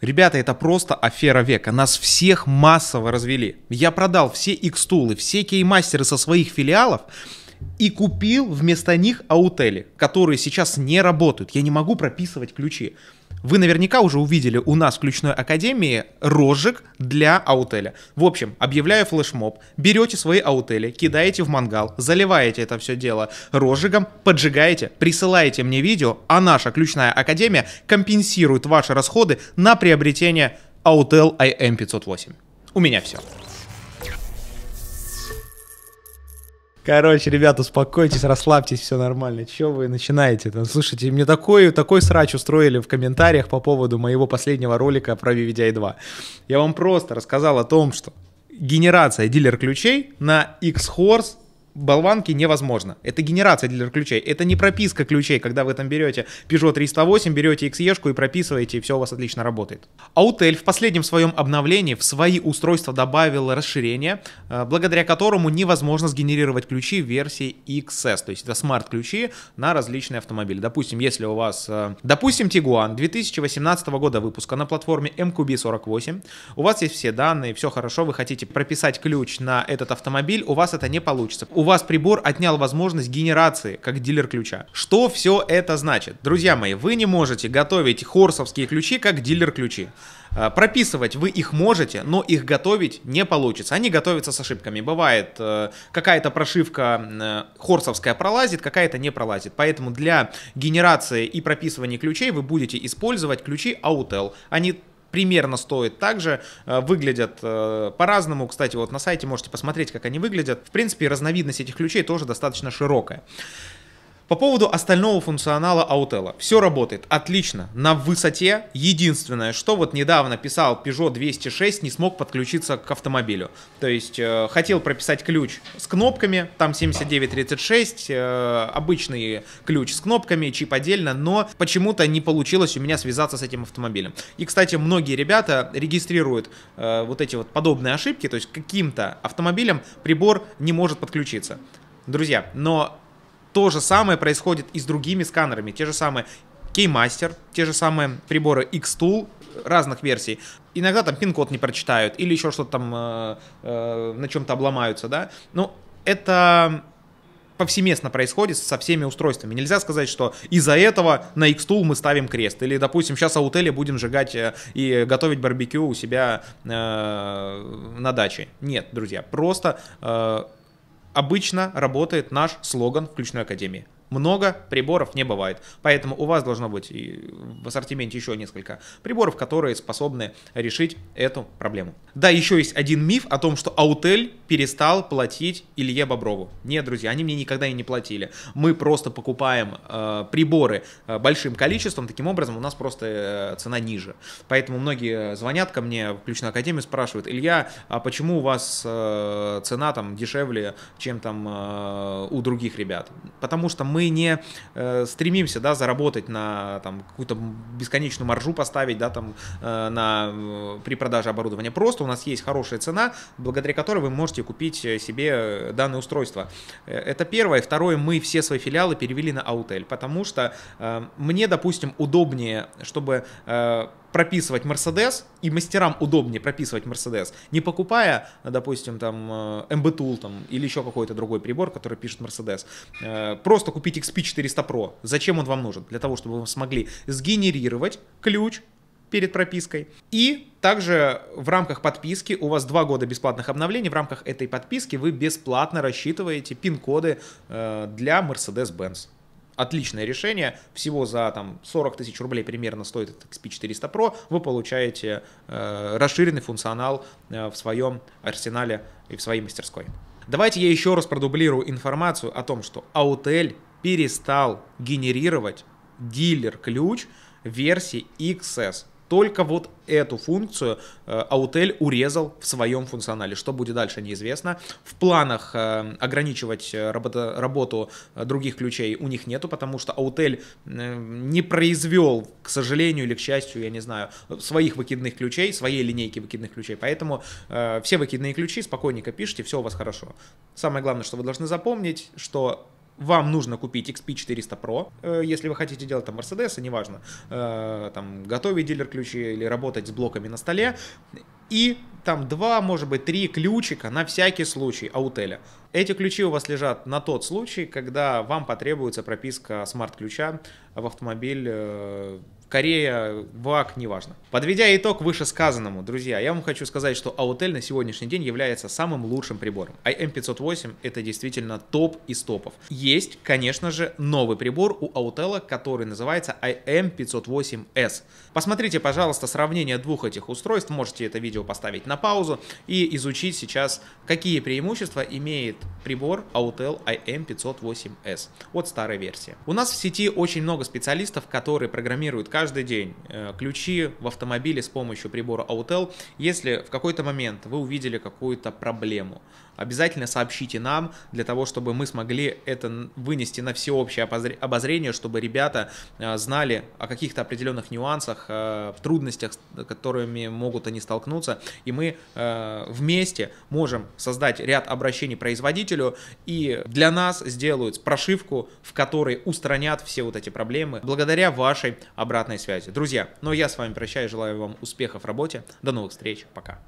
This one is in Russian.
Ребята, это просто афера века. Нас всех массово развели. Я продал все X-тулы, все кеймастеры со своих филиалов и купил вместо них аутели, которые сейчас не работают. Я не могу прописывать ключи. Вы наверняка уже увидели у нас в ключной академии рожек для аутеля. В общем, объявляю флешмоб, берете свои аутели, кидаете в мангал, заливаете это все дело розжигом, поджигаете, присылаете мне видео, а наша ключная академия компенсирует ваши расходы на приобретение Autel IM508. У меня все. Короче, ребят, успокойтесь, расслабьтесь, все нормально. Че вы начинаете? -то? Слушайте, мне такой, такой срач устроили в комментариях по поводу моего последнего ролика про VVDI 2. Я вам просто рассказал о том, что генерация дилер ключей на X-Horse болванки невозможно. Это генерация дилер ключей. Это не прописка ключей, когда вы там берете Peugeot 308, берете xe и прописываете, и все у вас отлично работает. Autel а в последнем своем обновлении в свои устройства добавил расширение, э, благодаря которому невозможно сгенерировать ключи в версии XS. То есть это смарт-ключи на различные автомобили. Допустим, если у вас, э, допустим, Tiguan 2018 года выпуска на платформе MQB48, у вас есть все данные, все хорошо, вы хотите прописать ключ на этот автомобиль, у вас это не получится у вас прибор отнял возможность генерации, как дилер ключа. Что все это значит? Друзья мои, вы не можете готовить хорсовские ключи, как дилер ключи. А, прописывать вы их можете, но их готовить не получится. Они готовятся с ошибками. Бывает, э, какая-то прошивка э, хорсовская пролазит, какая-то не пролазит. Поэтому для генерации и прописывания ключей вы будете использовать ключи Autel. Они примерно стоит так же, э, выглядят э, по-разному. Кстати, вот на сайте можете посмотреть, как они выглядят. В принципе, разновидность этих ключей тоже достаточно широкая. По поводу остального функционала Autel. Все работает отлично, на высоте. Единственное, что вот недавно писал Peugeot 206, не смог подключиться к автомобилю. То есть э, хотел прописать ключ с кнопками, там 7936, э, обычный ключ с кнопками, чип отдельно, но почему-то не получилось у меня связаться с этим автомобилем. И, кстати, многие ребята регистрируют э, вот эти вот подобные ошибки, то есть каким-то автомобилем прибор не может подключиться. Друзья, но то же самое происходит и с другими сканерами. Те же самые Keymaster, те же самые приборы X-Tool разных версий. Иногда там пин-код не прочитают или еще что-то там э, э, на чем-то обломаются, да. Но это повсеместно происходит со всеми устройствами. Нельзя сказать, что из-за этого на Xtool мы ставим крест. Или, допустим, сейчас аутели будем сжигать э, и готовить барбекю у себя э, на даче. Нет, друзья, просто э, обычно работает наш слоган в ключной академии много приборов не бывает. Поэтому у вас должно быть в ассортименте еще несколько приборов, которые способны решить эту проблему. Да, еще есть один миф о том, что Аутель перестал платить Илье Боброву. Нет, друзья, они мне никогда и не платили. Мы просто покупаем э, приборы э, большим количеством, таким образом у нас просто э, цена ниже. Поэтому многие звонят ко мне в Ключную Академию, спрашивают, Илья, а почему у вас э, цена там дешевле, чем там э, у других ребят? Потому что мы мы не э, стремимся, да, заработать на там какую-то бесконечную маржу поставить, да, там э, на э, при продаже оборудования. Просто у нас есть хорошая цена, благодаря которой вы можете купить э, себе э, данное устройство. Это первое. Второе, мы все свои филиалы перевели на Autel, потому что э, мне, допустим, удобнее, чтобы э, прописывать Mercedes, и мастерам удобнее прописывать Mercedes, не покупая, допустим, там э, MB там, или еще какой-то другой прибор, который пишет Mercedes. Э, просто купить XP400 Pro. Зачем он вам нужен? Для того, чтобы вы смогли сгенерировать ключ перед пропиской. И также в рамках подписки у вас два года бесплатных обновлений. В рамках этой подписки вы бесплатно рассчитываете пин-коды э, для Mercedes-Benz отличное решение. Всего за там 40 тысяч рублей примерно стоит этот XP400 Pro. Вы получаете э, расширенный функционал э, в своем арсенале и в своей мастерской. Давайте я еще раз продублирую информацию о том, что Autel перестал генерировать дилер-ключ версии XS. Только вот эту функцию э, Аутель урезал в своем функционале. Что будет дальше, неизвестно. В планах э, ограничивать э, работа, работу других ключей у них нету, потому что Аутель не произвел, к сожалению или к счастью, я не знаю, своих выкидных ключей, своей линейки выкидных ключей. Поэтому все выкидные ключи спокойненько пишите, все у вас хорошо. Самое главное, что вы должны запомнить, что вам нужно купить XP400 Pro, э, если вы хотите делать там Mercedes, а неважно, э, там готовить дилер ключи или работать с блоками на столе, и там два, может быть, три ключика на всякий случай аутеля. Эти ключи у вас лежат на тот случай, когда вам потребуется прописка смарт-ключа в автомобиль э, Корея, ВАК, неважно. Подведя итог вышесказанному, друзья, я вам хочу сказать, что Autel на сегодняшний день является самым лучшим прибором. IM508 эм это действительно топ из топов. Есть, конечно же, новый прибор у Autel, который называется IM508S. Эм Посмотрите, пожалуйста, сравнение двух этих устройств, можете это видео поставить на паузу и изучить сейчас, какие преимущества имеет прибор Autel IM508S от старой версии. У нас в сети очень много специалистов, которые программируют карты каждый день э, ключи в автомобиле с помощью прибора Autel. Если в какой-то момент вы увидели какую-то проблему, обязательно сообщите нам для того, чтобы мы смогли это вынести на всеобщее обозрение, чтобы ребята э, знали о каких-то определенных нюансах, э, трудностях, с которыми могут они столкнуться. И мы вместе можем создать ряд обращений производителю и для нас сделают прошивку, в которой устранят все вот эти проблемы благодаря вашей обратной обратной связи. Друзья, ну а я с вами прощаюсь, желаю вам успехов в работе. До новых встреч, пока.